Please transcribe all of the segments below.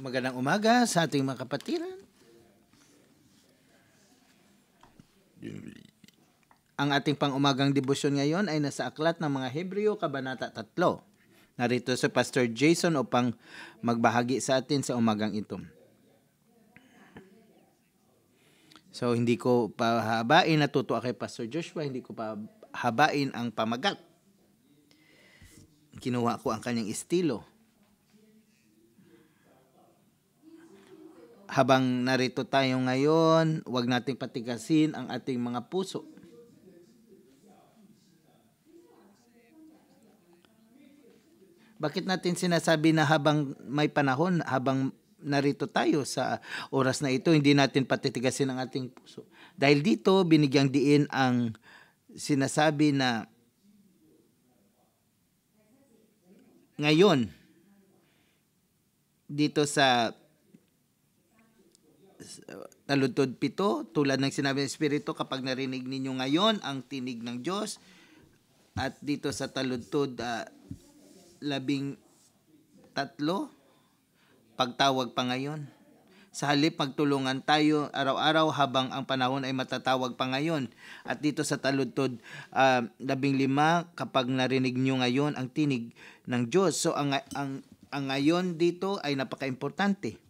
Magandang umaga sa ating mga kapatiran. Ang ating pangumagang debosyon ngayon ay nasa aklat ng mga Hebreo, Kabanata 3. Narito sa Pastor Jason upang magbahagi sa atin sa umagang ito. So, hindi ko pahabain, natutuwa kay Pastor Joshua, hindi ko pahabain ang pamagat. Kinuha ko ang kanyang estilo habang narito tayo ngayon, huwag nating patigasin ang ating mga puso. Bakit natin sinasabi na habang may panahon, habang narito tayo sa oras na ito, hindi natin patitigasin ang ating puso? Dahil dito, binigyang diin ang sinasabi na ngayon, dito sa taludtod pito, tulad ng sinabi ng Espiritu, kapag narinig ninyo ngayon ang tinig ng Diyos, at dito sa taludtod, uh, ah, labing tatlo, pagtawag pa ngayon. Sa halip, magtulungan tayo araw-araw habang ang panahon ay matatawag pa ngayon. At dito sa taludtod, uh, ah, labing lima, kapag narinig nyo ngayon ang tinig ng Diyos. So, ang, ang, ang ngayon dito ay napaka-importante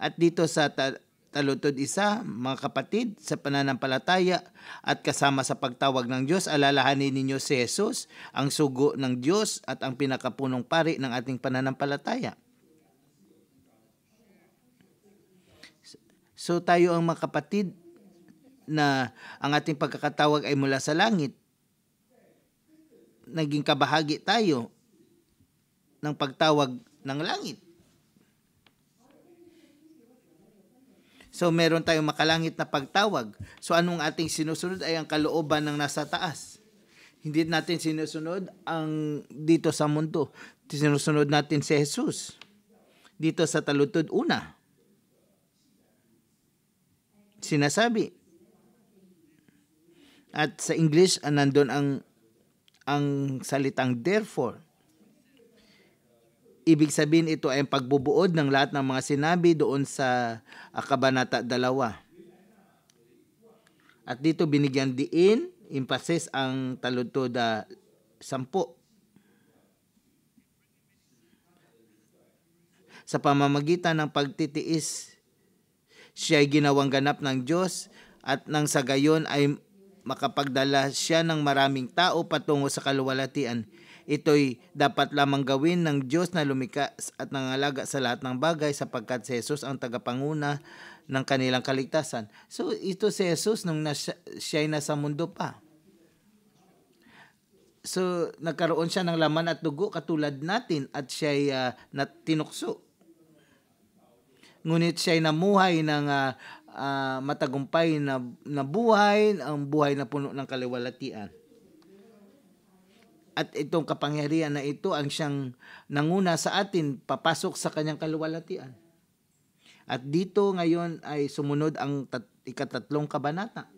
at dito sa ta- talutod isa, mga kapatid, sa pananampalataya at kasama sa pagtawag ng Diyos, alalahanin ninyo si Jesus, ang sugo ng Diyos at ang pinakapunong pari ng ating pananampalataya. So tayo ang mga kapatid na ang ating pagkakatawag ay mula sa langit. Naging kabahagi tayo ng pagtawag ng langit. So meron tayong makalangit na pagtawag. So anong ating sinusunod ay ang kalooban ng nasa taas. Hindi natin sinusunod ang dito sa mundo. Sinusunod natin si Jesus. Dito sa talutod una. Sinasabi. At sa English, ah, nandun ang, ang salitang therefore ibig sabihin ito ay pagbubuod ng lahat ng mga sinabi doon sa ah, Kabanata 2. At dito binigyan diin, emphasis ang taludtod uh, 10. Sa pamamagitan ng pagtitiis, siya ay ginawang ganap ng Diyos at nang sa gayon ay makapagdala siya ng maraming tao patungo sa kaluwalatian Ito'y dapat lamang gawin ng Diyos na lumikas at nangalaga sa lahat ng bagay sapagkat si Jesus ang tagapanguna ng kanilang kaligtasan. So ito si Jesus nung nasya, siya'y nasa mundo pa. So nagkaroon siya ng laman at dugo katulad natin at siya'y uh, natinukso. Ngunit siya'y namuhay ng uh, uh, matagumpay na, na buhay, ang buhay na puno ng kaliwalatian at itong kapangyarihan na ito ang siyang nanguna sa atin papasok sa kanyang kaluwalhatian. At dito ngayon ay sumunod ang tat- ikatatlong kabanata.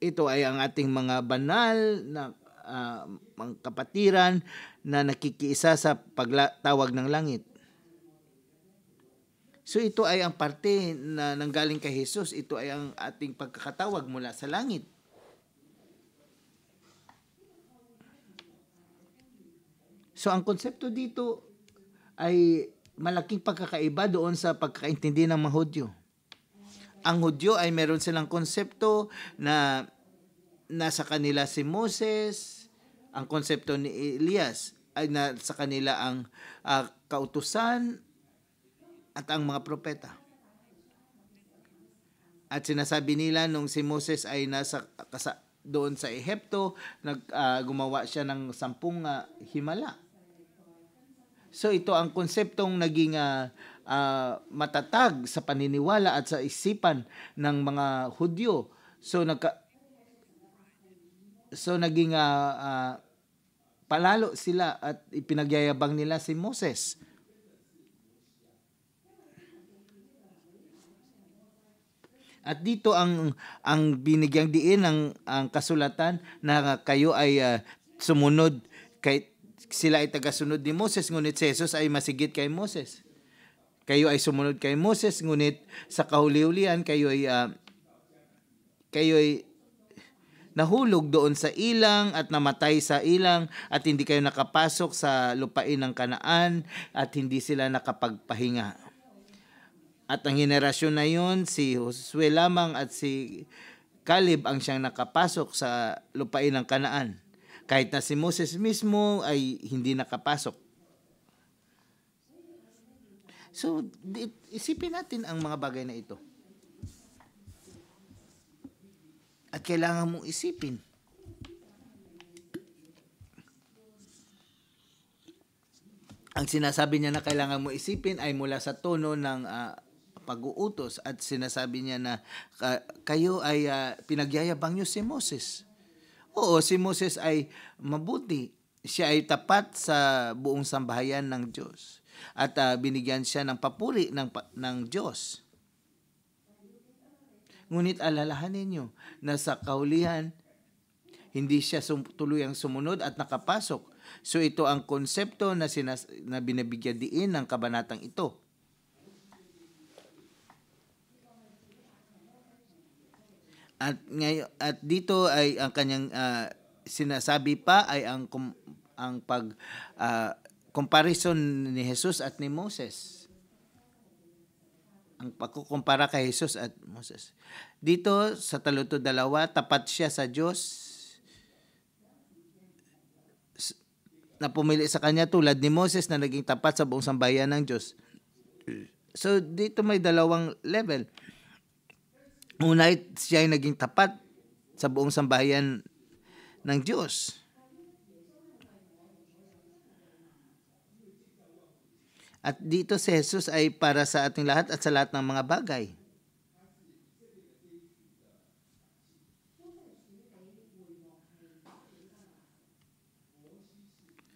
Ito ay ang ating mga banal na uh, mga kapatiran na nakikiisa sa pagtawag ng langit. So ito ay ang parte na nanggaling kay Jesus, ito ay ang ating pagkakatawag mula sa langit So ang konsepto dito ay malaking pagkakaiba doon sa pagkaintindi ng mga Hudyo. Ang Hudyo ay meron silang konsepto na nasa kanila si Moses, ang konsepto ni Elias ay nasa kanila ang uh, kautusan at ang mga propeta. At sinasabi nila nung si Moses ay nasa kasa, doon sa Ehipto, nag uh, gumawa siya ng sampung uh, himala So ito ang konseptong naging uh, uh, matatag sa paniniwala at sa isipan ng mga Hudyo. So nagka So naging uh, uh, palalo sila at ipinagyayabang nila si Moses. At dito ang ang binigyang diin ng ang kasulatan na kayo ay uh, sumunod kay sila ay tagasunod ni Moses, ngunit si Jesus ay masigit kay Moses. Kayo ay sumunod kay Moses, ngunit sa kahuli-hulihan, kayo ay, uh, kayo ay nahulog doon sa ilang at namatay sa ilang at hindi kayo nakapasok sa lupain ng kanaan at hindi sila nakapagpahinga. At ang henerasyon na yun, si Josue lamang at si Caleb ang siyang nakapasok sa lupain ng kanaan. Kahit na si Moses mismo ay hindi nakapasok. So, isipin natin ang mga bagay na ito. At kailangan mong isipin. Ang sinasabi niya na kailangan mong isipin ay mula sa tono ng uh, pag-uutos at sinasabi niya na uh, kayo ay uh, pinagyayabang niyo si Moses. Oo, si Moses ay mabuti. Siya ay tapat sa buong sambahayan ng Diyos. At uh, binigyan siya ng papuri ng, ng Diyos. Ngunit alalahanin niyo na sa kaulihan, hindi siya sum- tuluyang sumunod at nakapasok. So ito ang konsepto na, sinas- na binibigyan diin ng kabanatang ito. At ngayon at dito ay ang kanyang uh, sinasabi pa ay ang kum, ang pag uh, comparison ni Jesus at ni Moses. Ang pagkukumpara kay Jesus at Moses. Dito sa taluto dalawa, tapat siya sa Diyos na pumili sa kanya tulad ni Moses na naging tapat sa buong sambayan ng Diyos. So dito may dalawang level Una siya ay naging tapat sa buong sambahayan ng Diyos. At dito si Jesus ay para sa ating lahat at sa lahat ng mga bagay.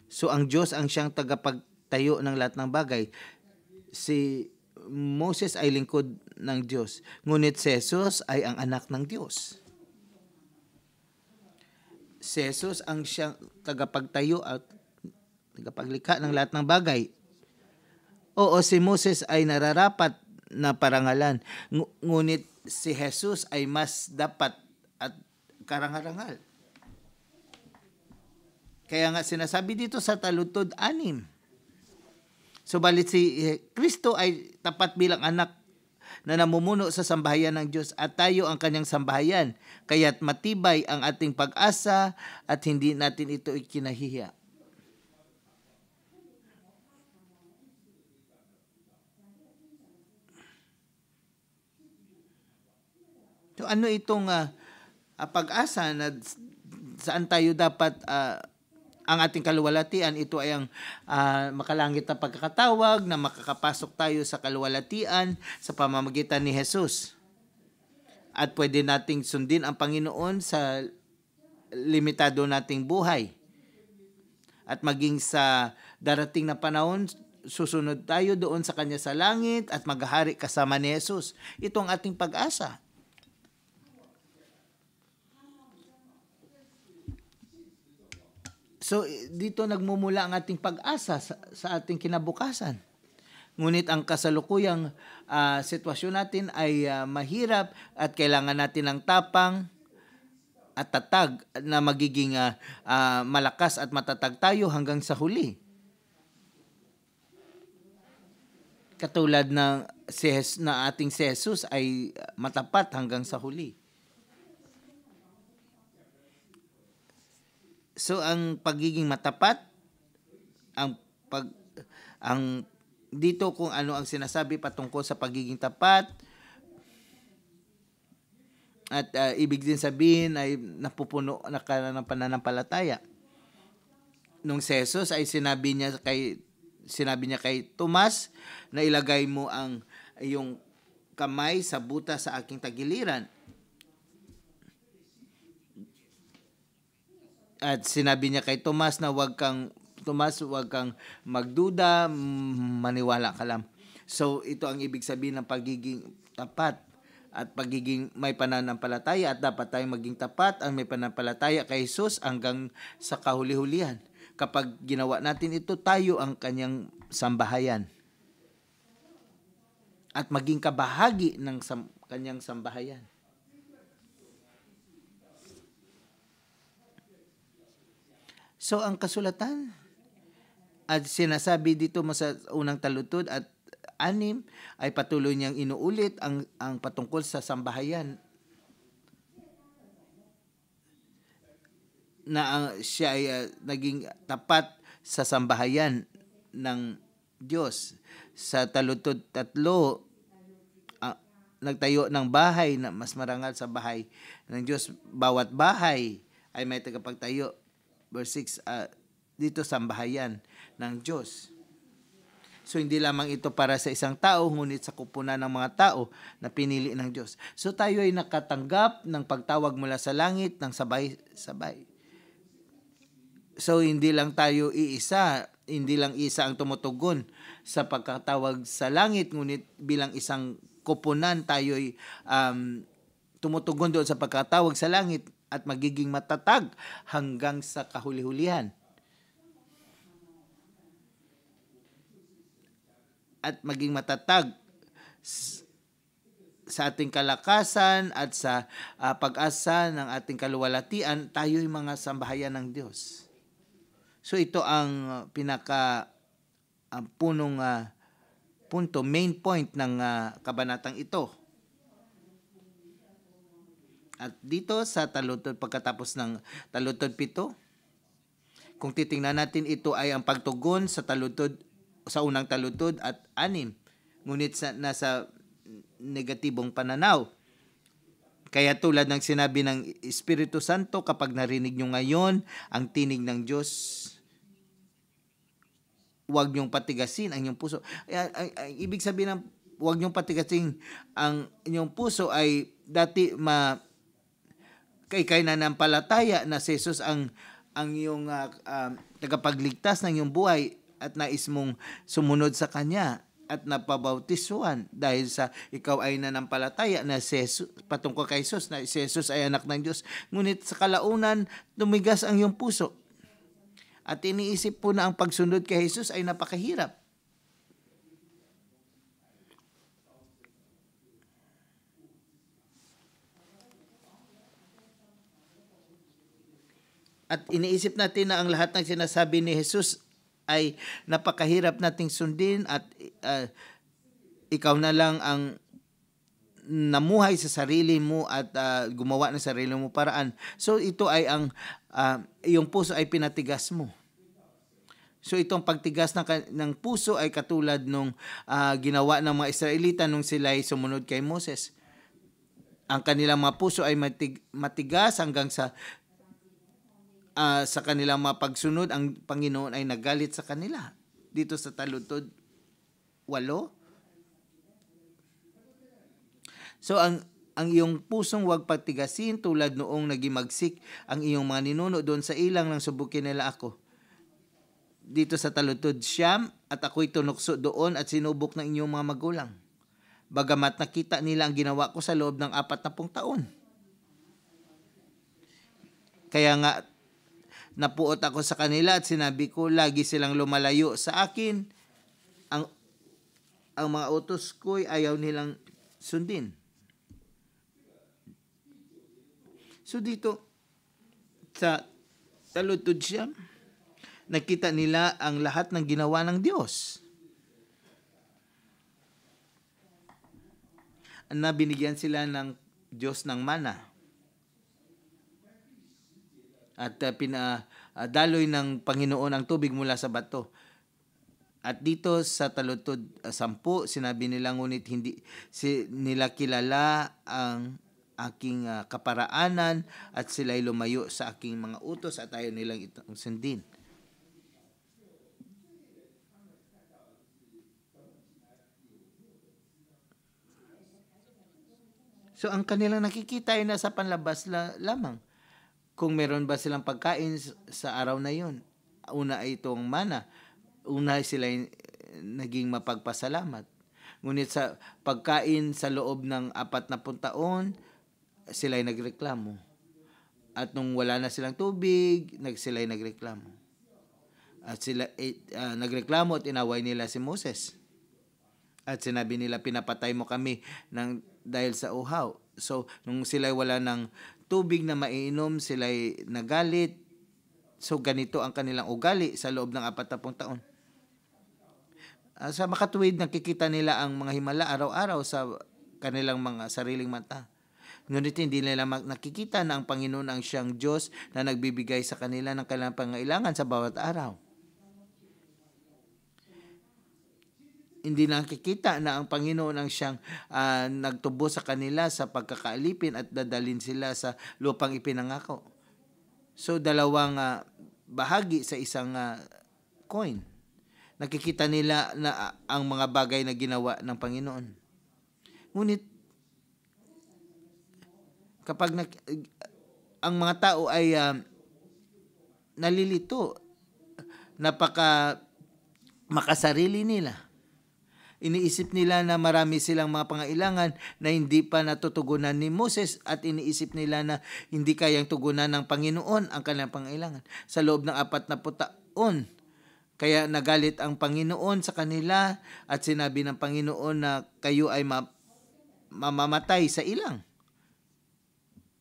So ang Diyos ang siyang tagapagtayo ng lahat ng bagay. Si Moses ay lingkod ng Diyos, ngunit si Jesus ay ang anak ng Diyos. Si Jesus ang siyang tagapagtayo at tagapaglikha ng lahat ng bagay. Oo, si Moses ay nararapat na parangalan, ngunit si Jesus ay mas dapat at karangarangal. Kaya nga sinasabi dito sa talutod 6, Subalit si eh, Kristo ay tapat bilang anak na namumuno sa sambahayan ng Diyos at tayo ang kanyang sambahayan. Kaya't matibay ang ating pag-asa at hindi natin ito ikinahihiya. So ano itong uh, pag-asa na saan tayo dapat uh, ang ating kaluwalhatian. Ito ay ang uh, makalangit na pagkakatawag na makakapasok tayo sa kaluwalhatian sa pamamagitan ni Jesus. At pwede nating sundin ang Panginoon sa limitado nating buhay. At maging sa darating na panahon, susunod tayo doon sa Kanya sa langit at maghahari kasama ni Jesus. Ito ang ating pag-asa So eh, dito nagmumula ang ating pag-asa sa, sa ating kinabukasan. Ngunit ang kasalukuyang uh, sitwasyon natin ay uh, mahirap at kailangan natin ng tapang at tatag na magiging uh, uh, malakas at matatag tayo hanggang sa huli. Katulad ng si Jesus, na ating si Jesus ay matapat hanggang sa huli. So ang pagiging matapat ang pag ang dito kung ano ang sinasabi patungkol sa pagiging tapat at uh, ibig din sabihin ay napupuno na ka ng pananampalataya. Nung sesos ay sinabi niya kay sinabi niya kay Tomas na ilagay mo ang iyong kamay sa buta sa aking tagiliran at sinabi niya kay Tomas na wag kang Tomas, wag kang magduda, maniwala ka lang. So ito ang ibig sabihin ng pagiging tapat at pagiging may pananampalataya at dapat tayong maging tapat ang may pananampalataya kay Jesus hanggang sa kahuli-hulihan. Kapag ginawa natin ito, tayo ang kanyang sambahayan. At maging kabahagi ng sam- kanyang sambahayan. So ang kasulatan at sinasabi dito sa unang talutod at anim ay patuloy niyang inuulit ang ang patungkol sa sambahayan na ang, siya ay uh, naging tapat sa sambahayan ng Diyos. Sa talutod tatlo, uh, nagtayo ng bahay na mas marangal sa bahay ng Diyos. Bawat bahay ay may tagapagtayo verse 6, uh, ah, dito sambahayan ng Diyos. So hindi lamang ito para sa isang tao, ngunit sa kupunan ng mga tao na pinili ng Diyos. So tayo ay nakatanggap ng pagtawag mula sa langit ng sabay-sabay. So hindi lang tayo iisa, hindi lang isa ang tumutugon sa pagkatawag sa langit, ngunit bilang isang kupunan tayo ay um, tumutugon doon sa pagkatawag sa langit at magiging matatag hanggang sa kahuli-hulihan. At maging matatag sa ating kalakasan at sa uh, pag-asa ng ating kaluwalhatian, tayo'y mga sambahayan ng Diyos. So ito ang pinaka ang ah, punong uh, punto, main point ng uh, kabanatang ito. At dito sa talutod pagkatapos ng talutod pito, kung titingnan natin ito ay ang pagtugon sa talutod sa unang talutod at anim. Ngunit sa, nasa negatibong pananaw. Kaya tulad ng sinabi ng Espiritu Santo, kapag narinig nyo ngayon ang tinig ng Diyos, huwag nyong patigasin ang inyong puso. Ay, Ibig sabihin ng huwag nyong patigasin ang inyong puso ay dati ma kay kainanampalataya na si Jesus ang ang iyong uh, uh, tagapagligtas ng iyong buhay at nais mong sumunod sa kanya at napabautiswan dahil sa ikaw ay nanampalataya na si Jesus, patungkol kay Jesus na si Jesus ay anak ng Diyos. Ngunit sa kalaunan, tumigas ang iyong puso. At iniisip po na ang pagsunod kay Jesus ay napakahirap. At iniisip natin na ang lahat ng sinasabi ni Jesus ay napakahirap nating sundin at uh, ikaw na lang ang namuhay sa sarili mo at uh, gumawa ng sarili mo paraan. So ito ay ang uh, ah, yung puso ay pinatigas mo. So itong pagtigas ng, ng puso ay katulad nung uh, ginawa ng mga Israelita nung sila ay sumunod kay Moses. Ang kanilang mga puso ay matig, matigas hanggang sa uh, sa kanilang mapagsunod, ang Panginoon ay nagalit sa kanila. Dito sa talutod, walo. So ang ang iyong pusong huwag patigasin tulad noong nagimagsik ang iyong mga ninuno doon sa ilang nang subukin nila ako. Dito sa talutod siyam at ako'y tunukso doon at sinubok ng inyong mga magulang. Bagamat nakita nila ang ginawa ko sa loob ng apat na pong taon. Kaya nga Napuot ako sa kanila at sinabi ko, lagi silang lumalayo sa akin. Ang, ang mga utos ko'y ayaw nilang sundin. So dito, sa talutod siya, nakita nila ang lahat ng ginawa ng Diyos. Na binigyan sila ng Diyos ng mana at uh, pinadaloy uh, ng Panginoon ang tubig mula sa bato. At dito sa talutod uh, sampu, sinabi nila ngunit hindi si, nila kilala ang aking uh, kaparaanan at sila'y lumayo sa aking mga utos at ayaw nilang itong sundin. So ang kanilang nakikita ay nasa panlabas la- lamang kung meron ba silang pagkain sa araw na yon. Una ay itong mana. Una sila naging mapagpasalamat. Ngunit sa pagkain sa loob ng apat na puntaon, sila ay nagreklamo. At nung wala na silang tubig, nag sila ay nagreklamo. At sila uh, nagreklamo at inaway nila si Moses. At sinabi nila, pinapatay mo kami ng, dahil sa uhaw So, nung sila'y wala ng tubig na maiinom, sila'y nagalit. So, ganito ang kanilang ugali sa loob ng apatapong taon. Ah, sa makatuwid, nakikita nila ang mga himala araw-araw sa kanilang mga sariling mata. Ngunit hindi nila nakikita na ang Panginoon ang siyang Diyos na nagbibigay sa kanila ng kanilang pangailangan sa bawat araw. hindi nakikita na ang Panginoon ang siyang uh, nagtubo sa kanila sa pagkakaalipin at dadalin sila sa lupang ipinangako. So dalawang uh, bahagi sa isang uh, coin. Nakikita nila na uh, ang mga bagay na ginawa ng Panginoon. Ngunit kapag na, uh, ang mga tao ay uh, nalilito napaka makasarili nila Iniisip nila na marami silang mga pangailangan na hindi pa natutugunan ni Moses at iniisip nila na hindi kayang tugunan ng Panginoon ang kanilang pangailangan sa loob ng apat na taon. Kaya nagalit ang Panginoon sa kanila at sinabi ng Panginoon na kayo ay ma- mamamatay sa ilang.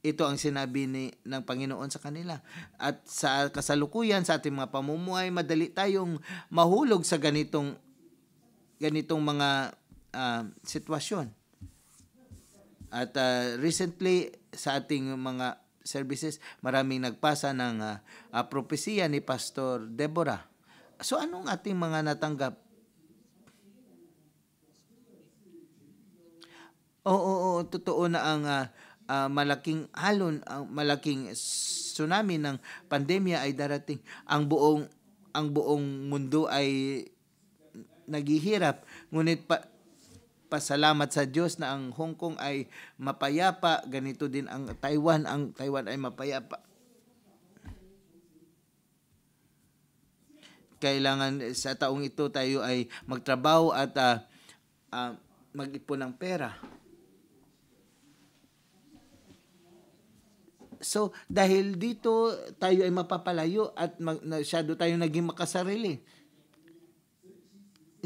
Ito ang sinabi ni, ng Panginoon sa kanila. At sa kasalukuyan, sa ating mga pamumuhay, madali tayong mahulog sa ganitong ganitong mga uh, sitwasyon. At uh, recently sa ating mga services, maraming nagpasa ng uh, uh, propesya ni Pastor Deborah. So anong ating mga natanggap? Oo, oo, oo totoo na ang uh, uh, malaking alon, ang uh, malaking tsunami ng pandemya ay darating. Ang buong ang buong mundo ay naghihirap. Ngunit pa, pasalamat sa Diyos na ang Hong Kong ay mapayapa, ganito din ang Taiwan, ang Taiwan ay mapayapa. Kailangan sa taong ito tayo ay magtrabaho at uh, uh, mag-ipon ng pera. So, dahil dito tayo ay mapapalayo at mag, masyado tayo naging makasarili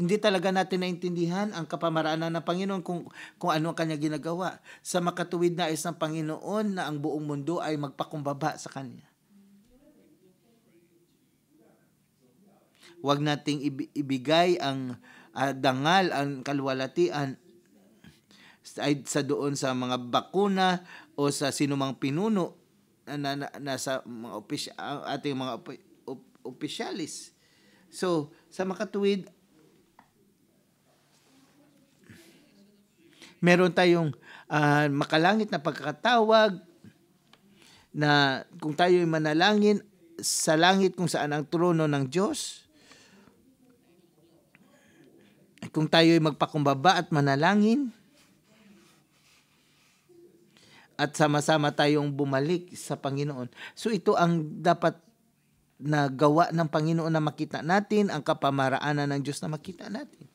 hindi talaga natin naintindihan ang kapamaraanan ng Panginoon kung, kung ano ang kanya ginagawa. Sa makatuwid na isang Panginoon na ang buong mundo ay magpakumbaba sa kanya. Huwag nating ibigay ang uh, dangal, ang kalwalatian sa doon sa mga bakuna o sa sinumang pinuno na, na, na sa mga opisyal, ating mga op, op, opisyalis. So, sa makatuwid, meron tayong uh, makalangit na pagkakatawag na kung tayo ay manalangin sa langit kung saan ang trono ng Diyos. Kung tayo ay magpakumbaba at manalangin at sama-sama tayong bumalik sa Panginoon. So ito ang dapat na gawa ng Panginoon na makita natin, ang kapamaraanan ng Diyos na makita natin.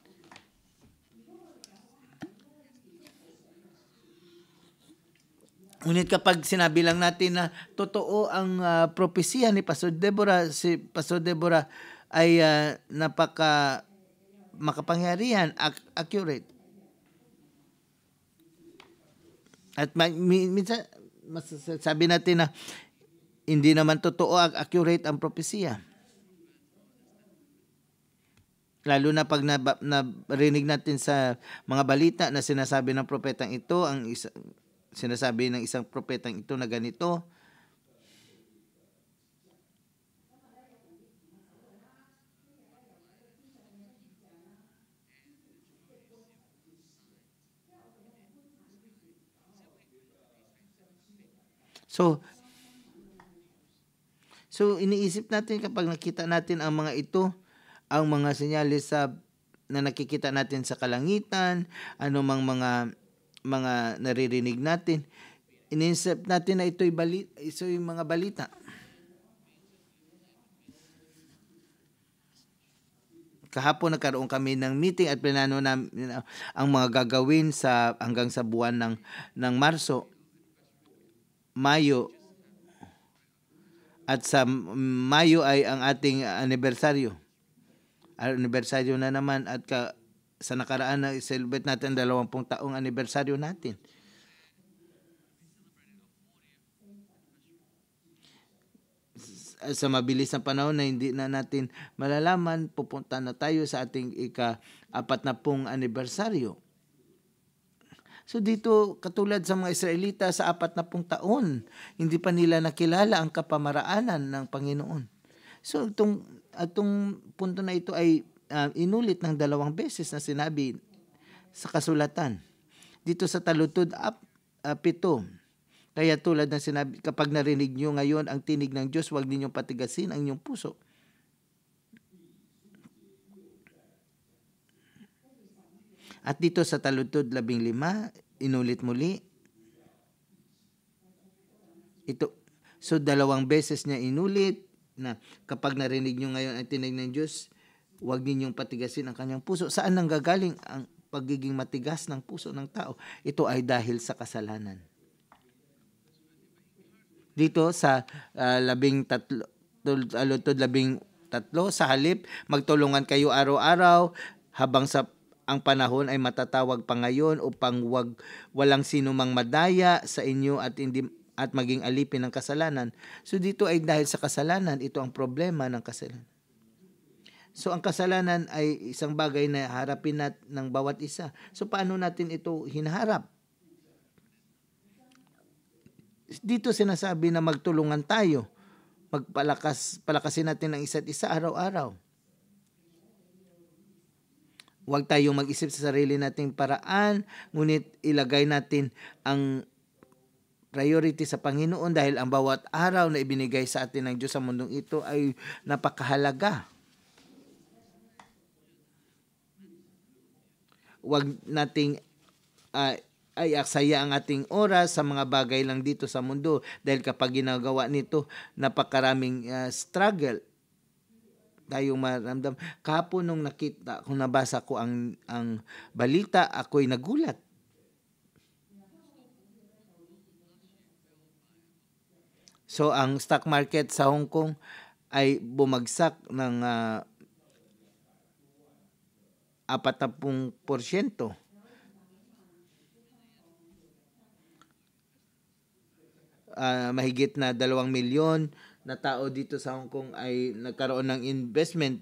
Ngunit kapag sinabi lang natin na totoo ang uh, ah, propesya ni Pastor Deborah, si Pastor Deborah ay uh, napaka makapangyarihan, ac- accurate. At minsan masasabi natin na hindi naman totoo at accurate ang propesya. Lalo na pag nab- narinig natin sa mga balita na sinasabi ng propetang ito, ang isa, sinasabi ng isang propetang ito na ganito, So, so iniisip natin kapag nakita natin ang mga ito, ang mga senyales sa na nakikita natin sa kalangitan, anumang mga mga naririnig natin. Ininsert natin na ito'y balita, ito'y mga balita. Kahapon nagkaroon kami ng meeting at plinano namin ang mga gagawin sa hanggang sa buwan ng ng Marso, Mayo at sa Mayo ay ang ating anibersaryo. Anibersaryo na naman at ka, sa nakaraan na celebrate natin ang 20 taong anibersaryo natin. sa mabilis na panahon na hindi na natin malalaman, pupunta na tayo sa ating ika-apat na pong anibersaryo. So dito, katulad sa mga Israelita, sa apat na pong taon, hindi pa nila nakilala ang kapamaraanan ng Panginoon. So itong, itong punto na ito ay uh, inulit ng dalawang beses na sinabi sa kasulatan. Dito sa talutod up uh, ah, pito. Kaya tulad ng sinabi, kapag narinig nyo ngayon ang tinig ng Diyos, huwag ninyong patigasin ang inyong puso. At dito sa talutod labing lima, inulit muli. Ito, so dalawang beses niya inulit na kapag narinig nyo ngayon ang tinig ng Diyos, Huwag ninyong patigasin ang kanyang puso. Saan nang gagaling ang pagiging matigas ng puso ng tao? Ito ay dahil sa kasalanan. Dito sa uh, labing tatlo, tul, labing tatlo, sa halip, magtulungan kayo araw-araw habang sa ang panahon ay matatawag pa ngayon upang wag walang sino mang madaya sa inyo at hindi at maging alipin ng kasalanan. So dito ay dahil sa kasalanan, ito ang problema ng kasalanan. So ang kasalanan ay isang bagay na harapin nat ng bawat isa. So paano natin ito hinaharap? Dito sinasabi na magtulungan tayo. Magpalakas palakasin natin ang isa't isa araw-araw. Huwag tayong mag-isip sa sarili nating paraan, ngunit ilagay natin ang priority sa Panginoon dahil ang bawat araw na ibinigay sa atin ng Diyos sa mundong ito ay napakahalaga. wag nating uh, ay aksaya ang ating oras sa mga bagay lang dito sa mundo dahil kapag ginagawa nito napakaraming uh, struggle tayong maramdam. Kahapon nung nakita, kung nabasa ko ang, ang balita, ako'y nagulat. So ang stock market sa Hong Kong ay bumagsak ng uh, apatapung porsyento. Uh, mahigit na dalawang milyon na tao dito sa Hong Kong ay nagkaroon ng investment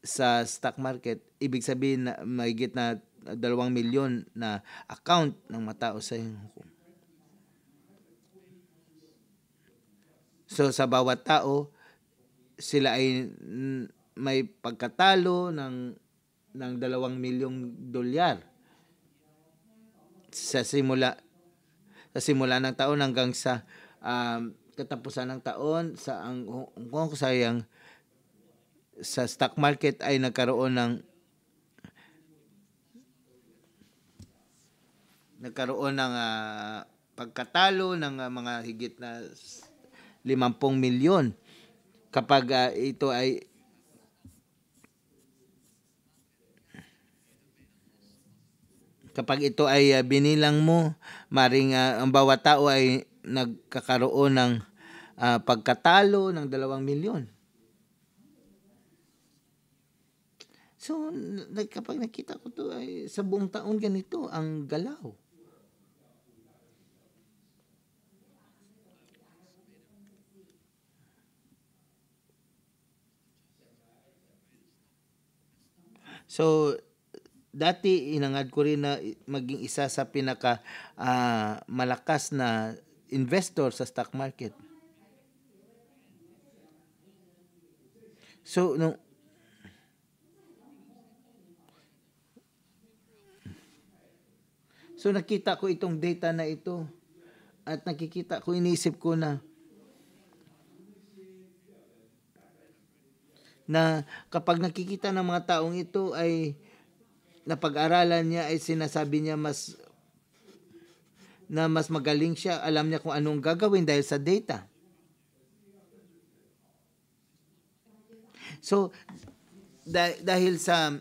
sa stock market. Ibig sabihin na mahigit na dalawang milyon na account ng mga tao sa Hong Kong. So sa bawat tao, sila ay may pagkatalo ng ng dalawang milyong dolyar sa simula sa simula ng taon hanggang sa um, katapusan ng taon sa ang kung, Kong sayang sa stock market ay nagkaroon ng nagkaroon ng uh, pagkatalo ng uh, mga higit na 50 milyon kapag uh, ito ay Kapag ito ay uh, binilang mo, maring uh, ang bawat tao ay nagkakaroon ng uh, pagkatalo ng dalawang milyon. So, kapag nakita ko to ay sa buong taon ganito ang galaw. So, dati inangad ko rin na maging isa sa pinaka uh, malakas na investor sa stock market. So nung So nakita ko itong data na ito at nakikita ko iniisip ko na na kapag nakikita ng mga taong ito ay na pag aralan niya ay sinasabi niya mas na mas magaling siya, alam niya kung anong gagawin dahil sa data. So, dahil sa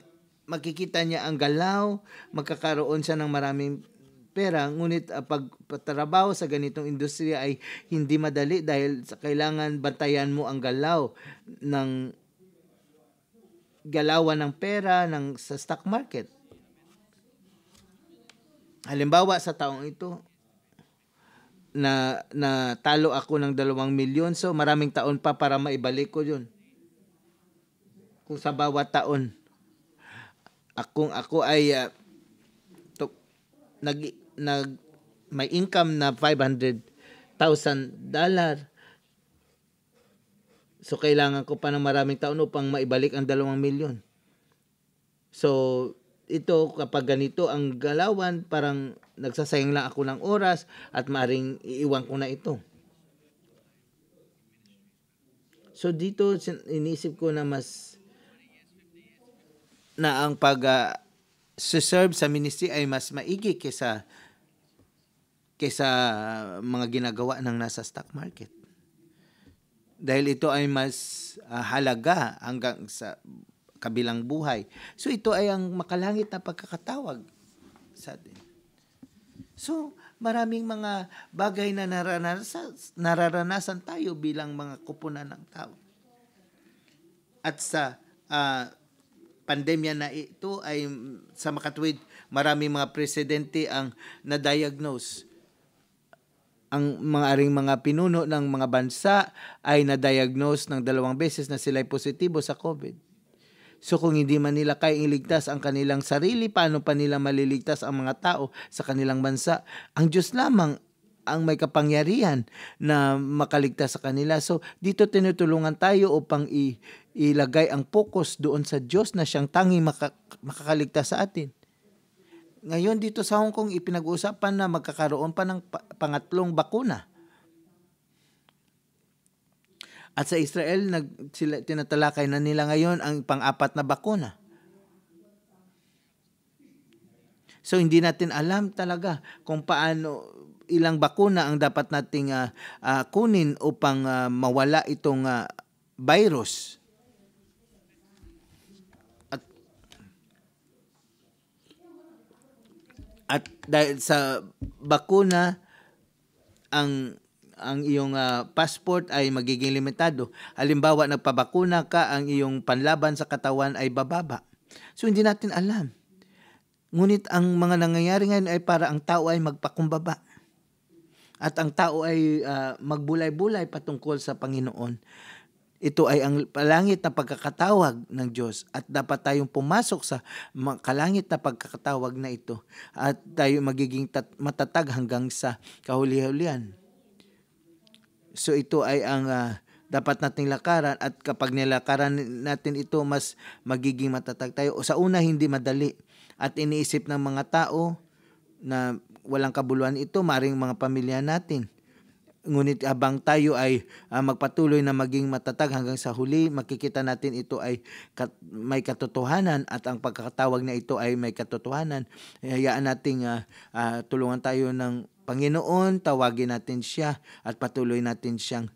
makikita niya ang galaw, magkakaroon siya ng maraming pera, ngunit uh, pagpatrabaho sa ganitong industriya ay hindi madali dahil sa kailangan bantayan mo ang galaw ng galawan ng pera ng sa stock market halimbawa sa taong ito na natalo ako ng dalawang milyon so maraming taon pa para maibalik ko yun kung sa bawat taon akong ako ay uh, to, nag nag may income na 500,000 dollar so kailangan ko pa ng maraming taon upang maibalik ang dalawang milyon so ito kapag ganito ang galawan, parang nagsasayang lang ako ng oras at maaring iiwan ko na ito. So dito inisip ko na mas na ang pag uh, ah, serve sa ministry ay mas maigi kaysa kaysa mga ginagawa ng nasa stock market. Dahil ito ay mas uh, halaga hanggang sa kabilang buhay. So ito ay ang makalangit na pagkakatawag sa atin. So maraming mga bagay na nararanasan, nararanasan tayo bilang mga kupunan ng tao. At sa uh, pandemya na ito ay sa makatwid maraming mga presidente ang na-diagnose ang mga aring mga pinuno ng mga bansa ay na-diagnose ng dalawang beses na sila ay positibo sa COVID. So kung hindi man nila kaya iligtas ang kanilang sarili, paano pa nila maliligtas ang mga tao sa kanilang bansa? Ang Diyos lamang ang may kapangyarihan na makaligtas sa kanila. So dito tinutulungan tayo upang i- ilagay ang focus doon sa Diyos na siyang tanging maka- makakaligtas sa atin. Ngayon dito sa Hong Kong ipinag-uusapan na magkakaroon pa ng pa- pangatlong bakuna at sa Israel, nag, sila, tinatalakay na nila ngayon ang pang-apat na bakuna. So hindi natin alam talaga kung paano ilang bakuna ang dapat nating uh, uh, kunin upang uh, mawala itong uh, virus. At at dahil sa bakuna ang ang iyong uh, passport ay magiging limitado. Halimbawa, nagpabakuna ka, ang iyong panlaban sa katawan ay bababa. So, hindi natin alam. Ngunit ang mga nangyayari ngayon ay para ang tao ay magpakumbaba. At ang tao ay uh, magbulay-bulay patungkol sa Panginoon. Ito ay ang palangit na pagkakatawag ng Diyos at dapat tayong pumasok sa kalangit na pagkakatawag na ito at tayo magiging matatag hanggang sa kahuli hulian So ito ay ang uh, dapat nating lakaran at kapag nilakaran natin ito mas magiging matatag tayo. O sa una hindi madali at iniisip ng mga tao na walang kabuluhan ito maring mga pamilya natin. Ngunit habang tayo ay uh, magpatuloy na maging matatag hanggang sa huli, makikita natin ito ay kat- may katotohanan at ang pagkakatawag na ito ay may katotohanan. Eh, hayaan nating uh, uh, tulungan tayo ng Panginoon, tawagin natin siya at patuloy natin siyang